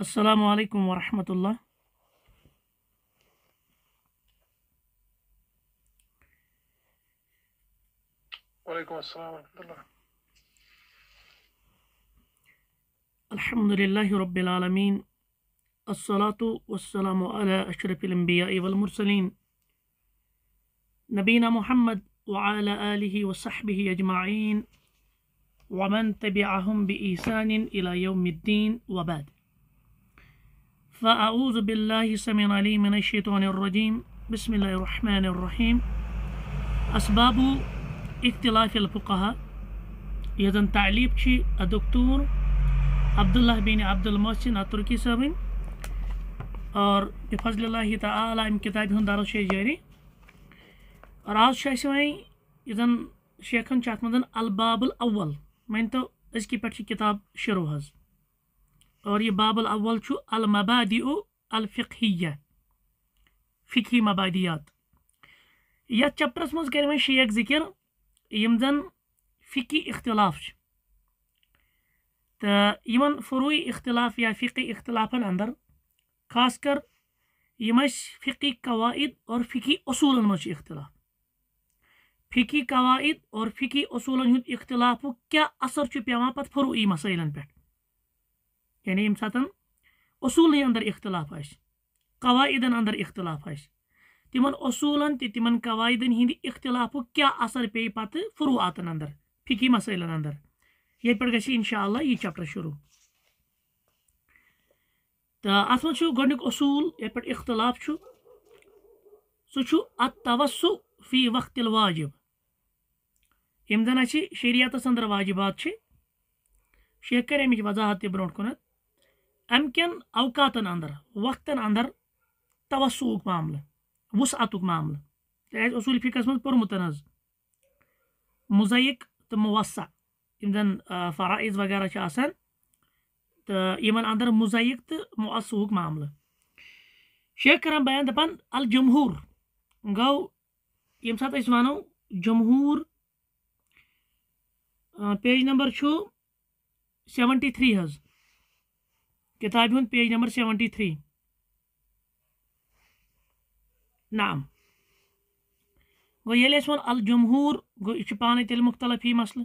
السلام عليكم ورحمة الله وعليكم السلام ورحمة الله الحمد لله رب العالمين الصلاة والسلام على أشرف الأنبياء والمرسلين نبينا محمد وعلى آله وصحبه أجمعين ومن تبعهم بإيسان إلى يوم الدين وبعد فأعوذ بالله سميع العليم من الشيطان الرجيم بسم الله الرحمن الرحيم أسباب اختلاف الفقهاء يذن تعليب شيء الدكتور عبد الله بن عبد المحسن التركي سابين اور بفضل الله تعالى ام كتاب هون دار الشيء جاري اور آز شاي سوائي يذن شيخن چاتمدن الباب الأول من تو اس کی پتش کتاب شروع هز اور یہ باب الا المبادی ا الفیہ فقی مبادیات یپٹرس مر و شیخ ذکر یم زن فقی اختلاف تو یمن فروعی اختلاف یا فقی اختلافن اندر خاص کر یم فقی قواعد اور فقی اصولن اختلاف فقی قواعد اور فقی اصولن اختلاف کیا اثر چھ فروعی مسائل پہ یعنی یم سات اصول اندر اختلاف آش قواعدن اندر اختلاف آہ تمن اصولن تمن قواعدن ہند اختلاف کیا اثر پی پتہ فروعاتن اندر فکی مسائلن اندر یہ انشاء اللہ یہ چپٹر شروع تو ات م گڈنییک اصول یہ پہ اختلاف سہ توس فی وقت الاجب شریعت اندر واجبات شیخ کر امک وضاحت برو کنت امکین اوقاتن اندر وقتن اندر توسوک معامل وسعتک معامل تیز اصول فکر اسمت پر متنز مزایق تا موسع امدن فرائض وغیرہ چا اثر تا ایمن اندر مزایق تا موسعوک معامل شیخ کرم بیان دپن الجمہور گو ایم ساتھ اسمانو جمہور پیج نمبر چھو سیونٹی تھری ہز کتااب ہند پیج نمبر سیونٹی تھری نام نا گیل ون الجمہور گو یہ پانے تیل مختلف ہی مسئلہ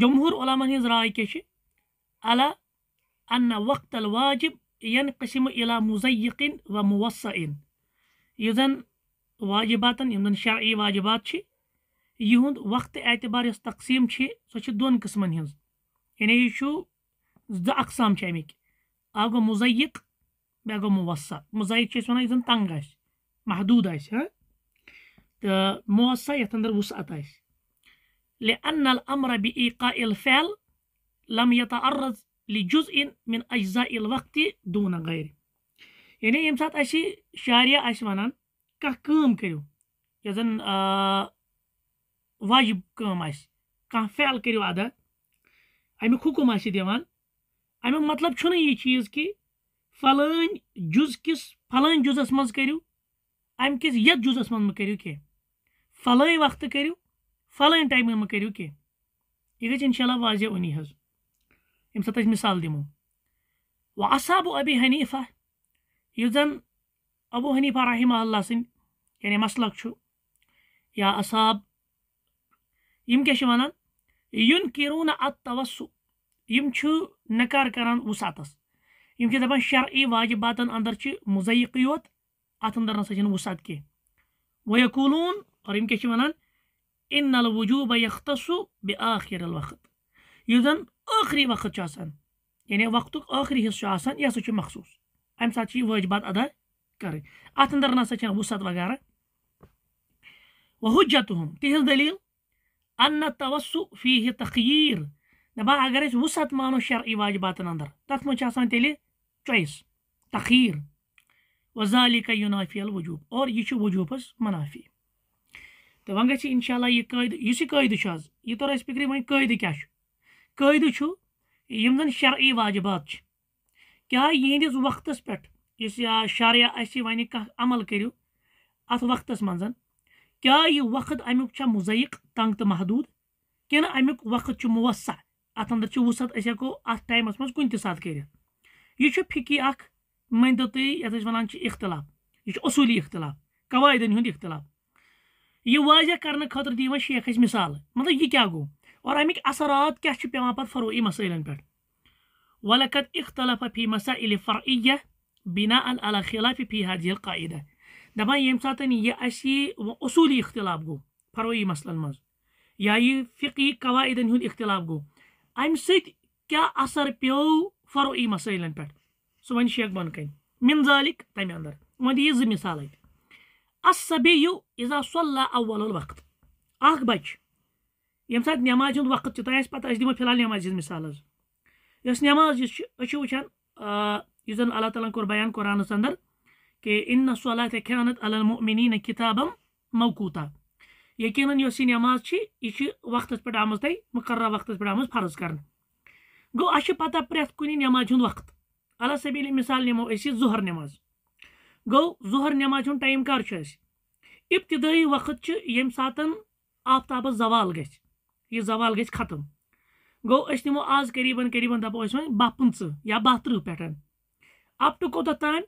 جمہور علماء ہز رائے کیا وقت ین قسم الزیقین و موسع زن واجبات شرعی واجبات یہ وقت اعتبار یس تقسیم دون قسمن ہز یعنی یہ زد أقسام شاميك أقو مزيق بأقو موسع مزيق شسونا إذن تنغاش محدود أيش ها موسع يتندر وسعت أيش لأن الأمر بإيقاء الفعل لم يتعرض لجزء من أجزاء الوقت دون غيره يعني يمسات أشي شارية أشمانان كم كريو يزن آه واجب كم أش كان فعل كريو عدا أمي حكم أشي ديوان امی مطلب فلٲنۍ چیز کہ کٔرِو جز کس فلح جز منٛز مہٕ یت جزس مز وقتہٕ کی فلٲنۍ وقت کرو کٔرِو ٹائم یہِ کی گز اللہ واضح ونی حض مثال دمو و عصاب و ابی حنیفہ یُس زن ابو حنیفہ رحمہ اللہ یعنی مسلک یا اصاب کِروٗنہٕ ونانہ اوس یم چھِ نکار کران وُساتس یم چھِ دپان شرعی واجباتن اندر چھِ مُضیقٕے یوت اتھ اندر نسا چھِنہٕ وُسعت کینٛہہ ویقولوٗن اور یِم کیٛاہ چھِ وَنان اِن الوجوٗب یختسوٗ باخر الوقت یُس زن وقت چھُ آسان یعنی وقتُک ٲخری حصہٕ چھُ آسان یہِ ہسا چھُ مخصوٗص اَمہِ ساتہٕ چھِ واجبات ادا کَرٕنۍ ات اندر نسا چھَنہٕ وُسعت وغیرہ وَ تهل تِہِنٛز دٔلیٖل اَنہ توسُ فی تخیٖر دپان اگر اس وسط مانو شرعی واجباتن اندر تت مچہ سان تیلی چوئیس تخیر وزالک ینافی الوجوب اور یہ چو وجوب پس منافی تو ونگا چی انشاءاللہ یہ قید یہ سی قید شاز یہ تو رئیس پکری مانی قید کیا شو قید چو یمزن شرعی واجبات چی کیا یہ وقتس وقت اس پیٹ جس یا شارعہ ایسی وائنی کا عمل کریو ات وقتس اس منزن کیا یہ وقت امیوک چا مزیق تنگ تا محدود کین امیوک وقت چا موسع ات اندر وُہ سات أسۍ ہٮ۪کو اَتھ ٹایمَس منٛز کُنہِ تہِ ساتہٕ کٔرِتھ یہِ چھُ فِکی اَکھ مٲنۍتو تُہۍ یَتھ أسۍ وَنان چھِ اختلاف یہِ چھُ اصوٗلی اختلاف قواعدن ہُنٛد اختلاف یہِ واضح کرنہٕ خٲطرٕ دِ یِوان شیخ اَسہِ مِثال مطلب یہِ کیٛاہ گوٚو اور اَمِکۍ اثرات کیٛاہ چھِ پیٚوان پَتہٕ فروعی مسٲیلن پٮ۪ٹھ ولقت اختلف فی مسائل فرعیہ بنا اللہ خلاف فی حاضل قاعدہ دَپان ییٚمہِ ساتہٕ یہِ اَسہِ یہِ اصوٗلی اختلاف گوٚو فروعی مسلن منٛز یا یہِ فِقی قواعدن ہُنٛد اختلاف گوٚو ام اثر پی فروی مسائل پہ ون شیخ بن کن منظالک تمہ اندر وی زٕ مثال ات سب بھی صلی اللہ اول الوقت اکھ ییٚمہِ ساتہٕ نٮ۪مازِ ہُنٛد وقت چھُ تۄہہِ آسہِ پَتہ أسۍ دِمو فِلحال نٮ۪مازِ ہِنٛز مِثال حظ یۄس نٮ۪ماز یُس چھِ أسۍ چھِ وٕچھان یُس زَن اللہ تعالیٰ ہَن کوٚر بیان قرآنَس اَندَر قربیان قرآنس اندر کہ انص کِتابم موکوتہ یقیناً یس یہ نماز یہ وقت پہ آم مقررہ وقت پہ آم فرض کر گو اس پتہ پریت کن ہند وقت اللہ سب مثال نمو یہ ظہر نماز گو ظہر ہند ٹائم ابتدائی وقت یم سات آفتاب زوال زوال گھ ختم اس نمو آز قریب قریباً دپو بہ پنچہ یا بہ ترہ پہ کوتھ تان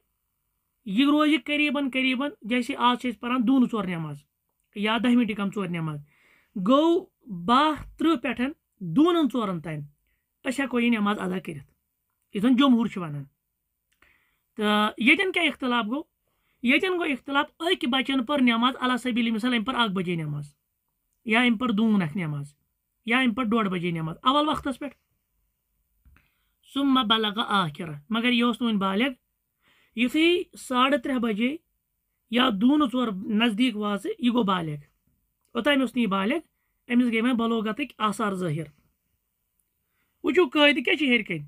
یہ روز قریب قریباً جیسے آج دون ظور نماز یا دہ کم ٹور نماز گو بہ ترہ دون ظورن تین اس ہو یہ نماز ادا کر جمہور ونان تو یہی کیا اختلاف گوین گو اختلاف اک بچن پماز علبی علی مثال ام بجے نماز یا ام پنکھ نماز یا ام ڈوڑ بجے نماز اول وقت پہ ما بلغ آخر مگر یہ بالغ یو ساڑھ ترہ بجے یا دونوں ٹور نزدیک واضح یہ گو بالغ اوتانے اس بالغ امس گئی ولوغت آثار ظاہر وچو قیط کیا ہیر کن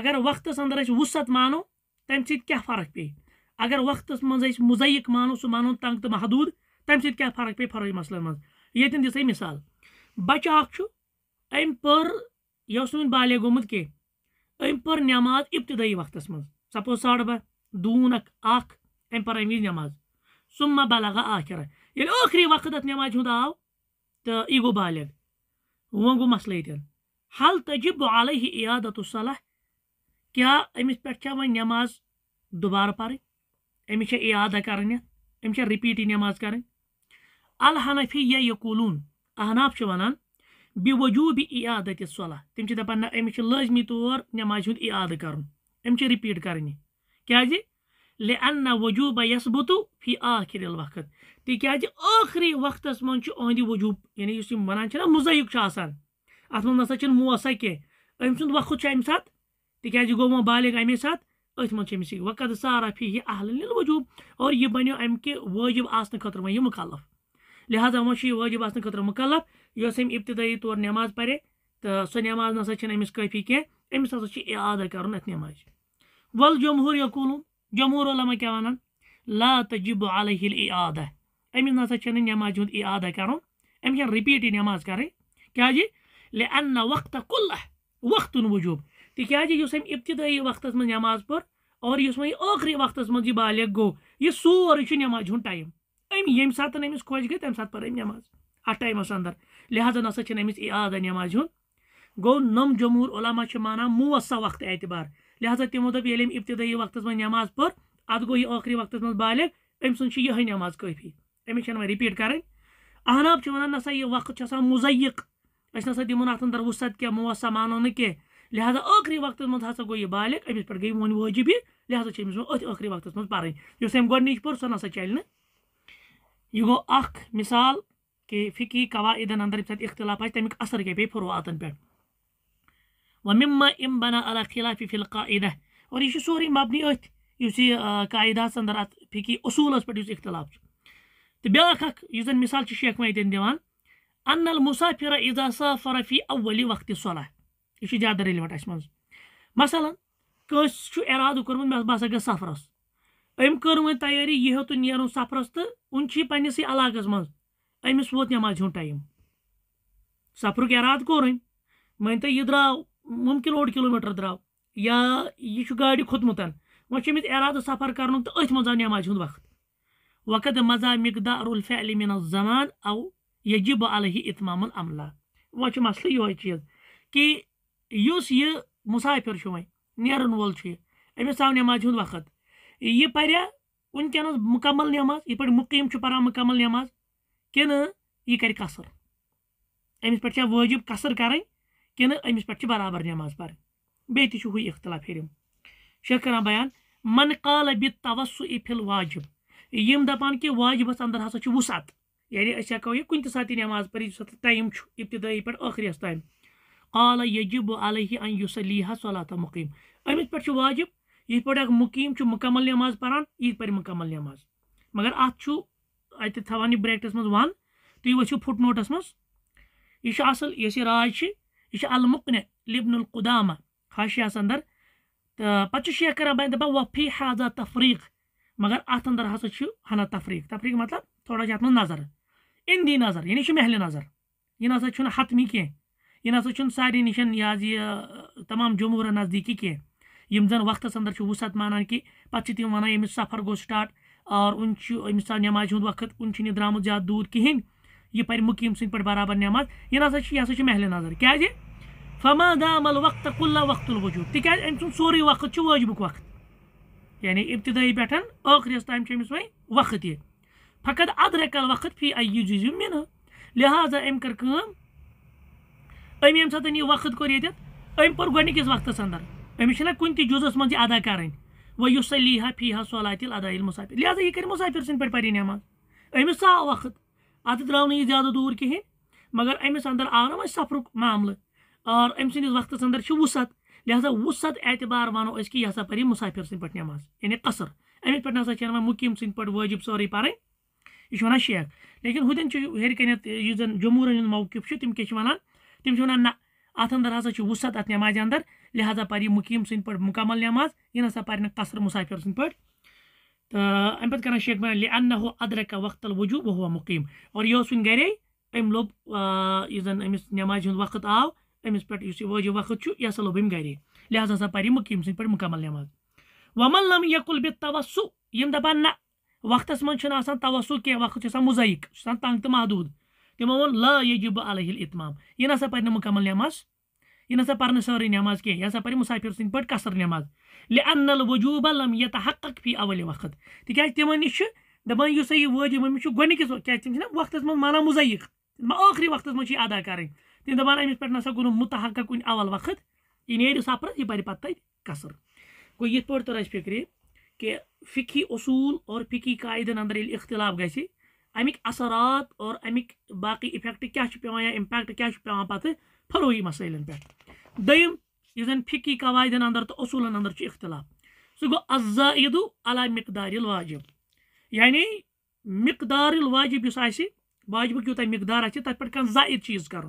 اگر وقت ادر اِس وسط مانو تم سہ فرق پی اگر وقت مز مز مانو سم مانو تنگ تو محدود تمہ سہ فرق پی فروغ مثلاً مجھے دس مثال بچہ ار یہ اسمت کم پماج ابتدی وقت مز سپوز ساڑ بہ دون ا ام پہ نماز سم مہ بلگہ یل یعنی كری وقت ات نماز ہند آؤ تو یہ گو بال وو مسلح ین حل تجب علیہ عیادت الصلح کیا امس پہ وماض دبار پا کر ام رپیٹ یہ نماز کرن الحنفی یا یقولون احناف سے ونان بے وجوب صلح عیادتہ صلح تمہ نہ امس لازمی طور نماج عیادہ کرن ام رپیٹ کریں کاز لأن وجوب يثبت في آخر الوقت وقتس منٛز وقت أہنٛدِ وجوب یعنی اس مذائب كا چھِنہٕ موسا كی ام گوٚو وۄنۍ بالغ اَمے ساتہٕ أتھۍ منٛز چھِ أمِس یہِ وقت سارا فی یہِ اہل وجوٗب اور یہ بنی ام واجب آنے خطر و مقلف لہٰذا چھُ یہِ وٲجِب آسنہٕ خٲطرٕ مُکلف یۄس أمۍ اِبتِدٲیی طور نماز پے تو سو نماز نسا امس أمِس ہَسا امس ہسا کَرُن اَتھ نٮ۪مازِ نماج جمہوٗر یقول جمہور علماء کیا ونان لا تجب علیہ الاعادہ امین نسا چھنے نماز ہوند اعادہ کرن ام چھن ریپیٹی نماز کرن کیا جی لئن وقت کل وقت وجوب تی کیا جی جو سم ابتدائی وقت اس من نماز پر اور یہ سمائی آخری وقت اس من جی بالک گو یہ سور چھن نماز ہوند ٹائم ام یہ ساتھ نمیس خوش گئت ام سات پر ام نماز آٹ ٹائم اس اندر لہذا نسا چھنے نمیس اعادہ نماز ہوند گو نم جمہور علماء چھ مانا موسا وقت اعتبار لہٰذا تمو منٛز وقت من نماز پور یہِ ٲخری وقت منٛز بالغ وۄنۍ رِپیٖٹ امس اہناب کریں اہن نسا یہ وقت نہٕ اَتھ اندر وسط کی موسا مانو نا کی ٲخری وقتَس من ہسا گو بالکبی لہذا اتری وقت منت پہ گیچ پہ نسا چلنے یہ گو اخ مثال کہ فکی قواعد اندر اتنا اختلاف آئے تمیک اثر کیا پٮ۪ٹھ و مم ما ایم بنا ال خلافی فل قا عدہ اوشی مبنی اتس یہ قاعدہ اندر اتھ فکی اصولس پہ اختلاف تو بیاق اخن مثال شیخ اتین دان ان مسافر ادا سافر رفی اول علی وقت صلاح یہ زیادہ ریلوینٹ اہس من مثلاً ارادہ کتنا گھر سفرس ام و تیاری یہ ہتھن نیرو سفرس تو ون چی پلقس مز ووت نماز ٹائم سفرک اراد کم موت دو ممکن اوڑ کلو میٹر دراؤ یا یہ گاڑی کھوتمت وشمت اراد سفر کر ات مزا نماز ہند وقت وقت مزا مقدار الفعلمن زمان او یجب علیہ اتمام العملہ وہ مسئلہ یہ چیز کہ اس یہ مسافر و نیرن وول یہ امس آو نماز ہند وقت یہ پہ ونکن مکمل نماز یہ پہ مقیم پہ مکمل نماز کن یہ کر قصر امس پہ واجب قصر کریں کہ برابر نماز پیچھ اختلاف شیخ شران بیان من کالہ بوسہ افل واجب دپان کہ واجبس اندر ہسا و سات یعنی اس ہات نما پہ ٹائم ابتدی پہ غریس تم کال یجب علیہ ان صلیحہ صلاح تقیم امس واجب یہ پہ اک مقیم مکمل نماز پہ مکمل نماز مگر اتھان یہ بریٹس من تھی پھٹ نوٹس مزل اس راج کی یہ المقن لبن القدامہ خاشیہس اندر تو پ شر دہ وفی حاضہ تفریق مگر ات اندر ہسا ہنا تفریق تفریق مطلب تھوڑا ات من نظر اہندی نظر یعنی محل نظر یہ نسا حتمی کی نسا چھ سارے نشن یہ تمام جمہور نزدیکی کی وقت اندر وسعت مانان کہ پانا یس سفر گو سٹاٹ اور ون سے امس آماج وقت ان درامت زیادہ دور کہین یہ پر مقیم پر برابر نماز یہ نسا یہ محل نظر جی؟ فما دام الوقت کل وقت الوجود تاز اد سوری وقت واجب وقت یعنی ابتدائی پخریس وی وقت یہ فقط ادرک الوقت فی جوو منہ لہٰذا ام کر کم ساتن یہ وقت کتھ ام وقتس اندر وقت چھنا کن تزس ادا کریں وہ اس سلیحا فی ہا صلا المسافر لہٰذا یہ کر مسافر سن پہ پری نماز امس آو وقت ات یہ زیادہ دور کہین مگر امس اندر آو نا سفر معاملہ اور ام سندس وقت اندر وسعت لہٰذا وسط اعتبار وانو کہ یہ سا پری مسافر سن پہ نماز یعنی قصر امس پہ نسا چھ مقیم سند پہ واجب سوری یہ ونان شیخ لیکن کنت جمہور جمہورن موقف تم تم کیا نہ ات اندر ہسا وسط ات نماز اندر لہٰذا یہ مقیم پہ مکمل نماز یہ نسا پہ قصر مسافر پہ تہٕ اَمہِ پَتہٕ شيخ شیخ لأنه أدرك وقت الوجوب وهو مقيم. وريوسون غيري یہِ لوٚب یُس آه، زَن أمِس نٮ۪مازِ ہُنٛد وقت آو أمِس سبت یُس یہِ وقت شو يا سلوب لوٚب غيري. لهذا لِہٰذا ہسا پَرِ یہِ مكمل نماذج. وَمَن لَم يقل بالتوسو يم یِم دَپان نہ وقتَس منٛز چھُنہٕ آسان وقت چھُ مزايك مُضایق تانك محدوٗد لا يجب عليه الإتمام. ينا نہ سا پَرِ یہ نسا پرن سوری نماز کی یہ سا پری مسافر سن بٹ کسر نماز لأن الوجوب لم يتحقق فی اول وقت تکیاج تیمان نش دبان یو سای واجب ممی شو گونی کسو کیا چیم چینا وقت از من مانا مزایق ما آخری وقت از من ادا کاری تین دبان ایمیس پر نسا گونو متحقق کن اول وقت این ایر ساپر یہ پاری پتا ہے کسر کو یہ پورت راش پکری کہ فکی اصول اور فکی قائدن اندر اختلاف گیسی امیک اثرات اور امیک باقی افیکٹ کیا شو پیوان یا امپیکٹ کیا شو پیوان پاتے پھلوی مسائل پھر دن فقی قواعدن اندر تو اصولن اندر اختلاف سم گو ازاد الا مقدار الواجب یعنی مقدار الواجب الواجبس واجب یوتہ مقدار آپ پہ زائد چیز کر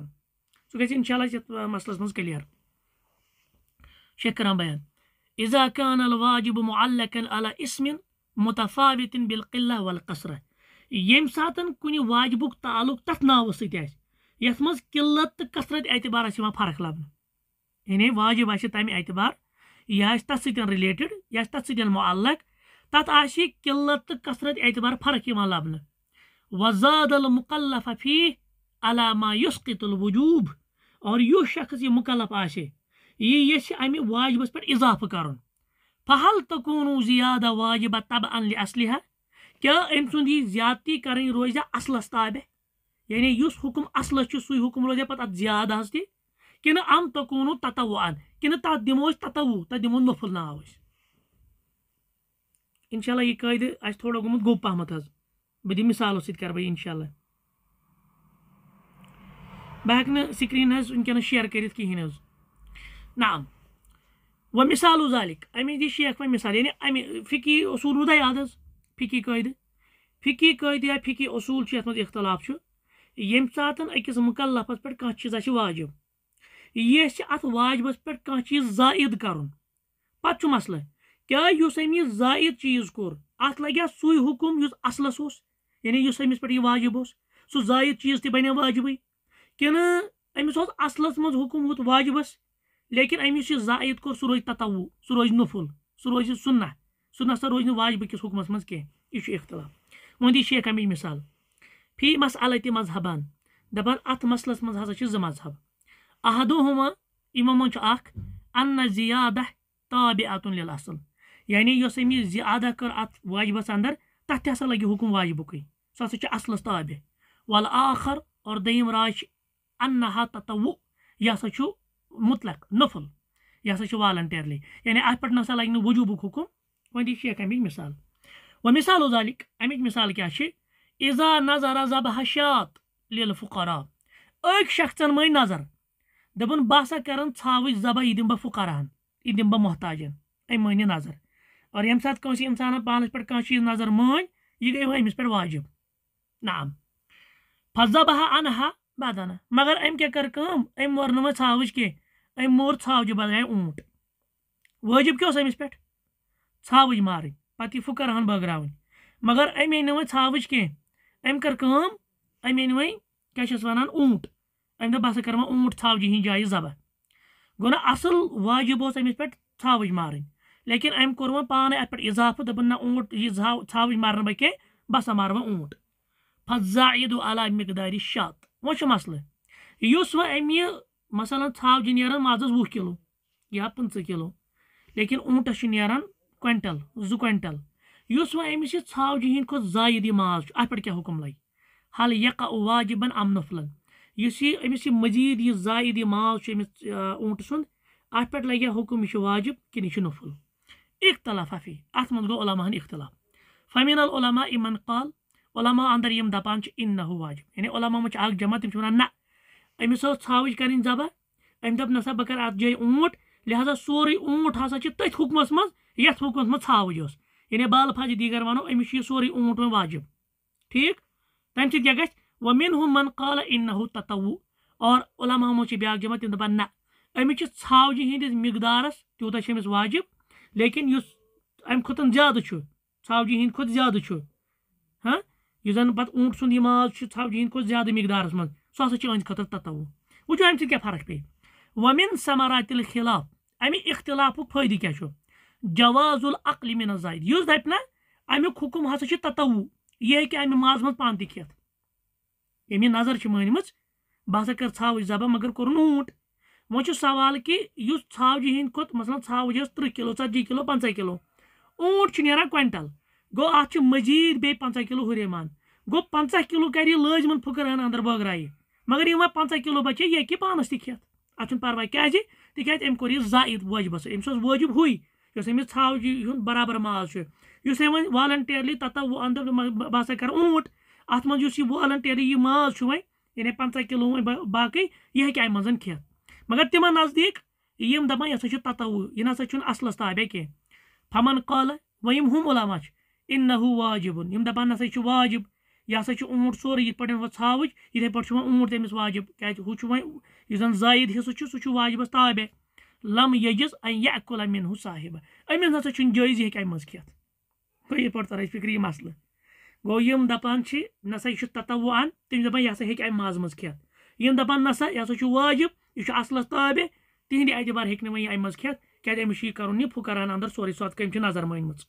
سک ان مسلس من کلیئر شکرم بیان عذاقان الواجب ملکن عل اسمن متفاوطن بالقل ولقصرت سات کن واجب تعلق تف نو س یف مز قلت تو یعنی کثرت اعتبار فرق لبن یعنی واجب آم اعتبار یہ آس تس سن رلیٹڈ یا تس سن معلق تت آئی قلت تو کثرت اعتبار فرق لبن وزاد المقلف فی علامہ یسقط الوجوب اور یہ شخص یہ مقلف یہ امہ واجبس پہ اضافہ کرل تو قونو زیادہ واجبہ تب ان اصلہ کیا ام سی زیادتی کریں روزہ اصلس تابہ یعنی یس حکم اصل سی حکم روزے پتہ اتھ زیادہ حس تہ کن ام تکون تتو ان کن تتھ دمو تتو تتھ دمو نفل ناو انشاء اللہ یہ قید اہس تھوڑا گوت گوب پہمت حض بہت مثالوں سی کر انشاء اللہ بہ ہ سکرین حس ونکس شیئر کرت کہین نعم و مثال ذالک امی دی شیخ و مثال یعنی امی فکی اصول روزہ یاد حض فکی قید فکی قید یا فکی اصول چھ اتھ مز اختلاف چھ ییٚمہِ ساتہٕ أکِس مُکلفَس پٮ۪ٹھ کانٛہہ چیٖز آسہِ واجب یہِ چھِ اَتھ واجبس پٮ۪ٹھ کانٛہہ چیٖز زایِد کَرُن پَتہٕ چھُ مسلہٕ کیٛاہ یُس أمۍ یہِ زایِد چیٖز کوٚر اَتھ لَگیا سُے حُکُم یُس اَصلَس اوس یعنی یُس أمِس پٮ۪ٹھ یہِ واجِب اوس سُہ زایِد چیٖز تہِ بَنیو واجِبٕے کِنہٕ أمِس اوس اَصلَس منٛز حُکُم ہُتھ واجِبَس لیکِن أمِس یہِ زایِد کوٚر سُہ روزِ تَتوُہ سُہ روزِ نُفُل سُہ روزِ سُنہ سُہ نسا روزِ نہٕ واجبہٕ کِس حُکمَس منٛز کینٛہہ یہِ چھُ اختلاف وۄنۍ دِ شیخ اَمِچ مِثال في مسألة مذهبان مذہبان أت مسألة مسلس منٛز مذهب چھِ إمامان شو احدوہما ان زيادة تابعة للأصل يعني اصل زيادة كر أت زیادہ سندر تحت واجبس اندر حكم تہِ كي لگہِ شو أصل سُہ ہسا چھُ اصلس تابع وَلہٕ آخر اور دٔیِم راے چھِ انہا مُطلق نفل یہِ شو چھُ والنٹیرلی یعنی يعني اتھ پٮ۪ٹھ نسا لگہِ نہٕ وجوٗبُک حکم وۄنۍ دِ شیخ مِثال ومثال ذلك ازالِک مِثال کیٛاہ چھِ ازا نظر ازب حشات لیل فقرا ایک شخصن مئی نظر دبن باسا کرن کران ثاوچ زبا یہ دم بہ فقرا یہ دم بہ محتاج ام مانہ نظر اور یم سات کنس انسان پانس پہ کان چیز نظر مان یہ گئی ہمس پہ واجب نام فضبہ انہا بدن مگر ام کیا کر کم ام مور نہ ثاوچ کی ام مور ثاوچ بدائے اونٹ واجب کیا امس پہ ثاوچ مارن پہ یہ فقرا بٲگراون مگر ام آئی نہ ثاوچ کی اوٗنٛٹ أمۍ دوٚپ بہٕ ہَسا کَرٕ وۄنۍ اوٗنٛٹ ژھاوجہِ ہِنٛدۍ جایہِ ذبح گو نا اصل واجب امس پھوج مارن لیکن اب کان پافہ دہ اوٹ یہ ھا ٹھوج مارنا بہت بہ سا مار وا اوٹ فضا یہ دلائی مقداری شات أمۍ یہِ مثلاً ژھاوجہِ نیران مازَس وُہ کِلوٗ یا لیکِن اوٗنٛٹَس چھُ نیران کویِنٹَل زٕ کویِنٹَل یُس وۄنۍ أمِس یہِ ژھاوجہِ ہِنٛدۍ کھۄتہٕ زایِد یہِ ماز چھُ اَتھ پٮ۪ٹھ کیٛاہ حُکُم لَگہِ حل یقا واجِبَن اَمنفلَن یُس یہِ أمِس یہِ مٔزیٖد یہِ زایِد یہِ ماز چھُ أمِس اوٗنٛٹ سُنٛد اَتھ پٮ۪ٹھ لَگہِ یا حُکُم یہِ چھُ واجِب کِنہٕ یہِ چھُ نفُل اِختلاف ہفی اَتھ منٛز گوٚو علماہَن اِختلاف فمیٖن العلما اِمن قال علما اَندر یِم دَپان چھِ اِن نہ واجِب یعنی علما منٛز چھِ اَکھ جمع تِم چھِ وَنان نہ أمِس ٲس ژھاوٕج کَرٕنۍ ذبح أمۍ دوٚپ نسا بہٕ کَرٕ اَتھ جایہِ اوٗنٛٹ لِہذا سورُے اوٗنٛٹ ہسا چھِ تٔتھۍ حُکمَس منٛز یَتھ حُکمَس منٛز ژھاوٕج ٲس یعنی بال فاض دیگر ونوس یہ سوری اونٹ واجب ٹھیک تمہ سک من قال ان تتو اور مجھ سے بیاکھ جمع تم دپان نہ امسہ ہندس مقدارس تیوتہ امس واجب لیکن اس کھت زیادہ ٹھاوج ہند کھت زیادہ ہاں زن پہ اونٹ سند ماز ماذی ہند کھت زیادہ مقدارس ہسا اہد خطر تتو وچو کیا فرق پی ومن سمرات الخلاف امہ اختلاف فائدہ کیا جواز العقل القلیم زائد نا امی حکم ہسا تتوہ یہ ہے ماض مزھ پان تک کتنی یعنی نظر من مجھ ہسا کر ٹھاج ذبح مگر کورن اونٹ و سوال کھاج ہند کت مثلاً اس ترہ کلو ثتی کلو پنچہ کلو اونٹ نا کنینٹل گو اتھ مزید بیو ہوان گو پنچہ کلو کر پھکراندر بگر مگر وی پنچہ کلو بچے یہ ہی پانس تروائی کیم کا واجب سے امس واجب ہوئی یس امجی ہند برابر ماز والنٹریلی تتو ادب بہت کر اوٹ والنٹیرلی یہ ماز وی پنچہ کلو باقی یہ کت مگر تمہ نزدیک دپان یہ ساو یہ نسا اصل تابہ کھیل پھمن کالہ وم علا انہ واجب داجب یہ سا اوٹ سوری پہ ٹھاج اتھائی پہ اوٹ تمہ واجب کہ ویسن زائد حصہ ساجبس تابع لم یجز جن یا ہو صاحب امس نسا چائزی ہر ترج فکر یہ مسل گا یہ تتو ادا یہ سا ہا مز کت دان نسا یہ سا واجب یہ اصل تابع تہدی اعتبار ہک وی کرپران اندر سوری سود قرر من مجھ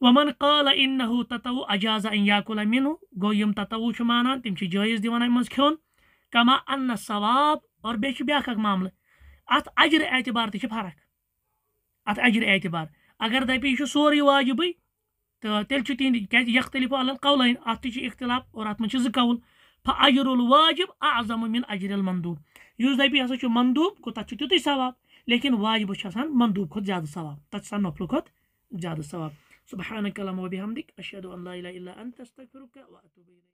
و کالہ انہ تتوہ اجازا این یا قلہہ مین گو تتو سے مانا تم جائز دان کھون کما ان ثواب اور بیس بیا معامل ات اجر اعتبار تہ فرق ات اجر اعتبار اگر دپی یہ سوری واجب تو تیل تہند کیاز یختلف علی القولین ات تہ اختلاف اور ات من زٕ قول فاجر الواجب اعظم من اجر المندوب یُس دپی ہسا چھُ مندوب گوٚو تتھ چھُ تیُتُے ثواب لیکن واجب چھُ آسان مندوب کھۄتہٕ زیادٕ ثواب تتھ چھُ آسان نفلہٕ کھۄتہٕ زیادٕ ثواب سُبحانك اللهم وبحمدك اشهد ان لا اله الا انت استغفرك واتوب اليك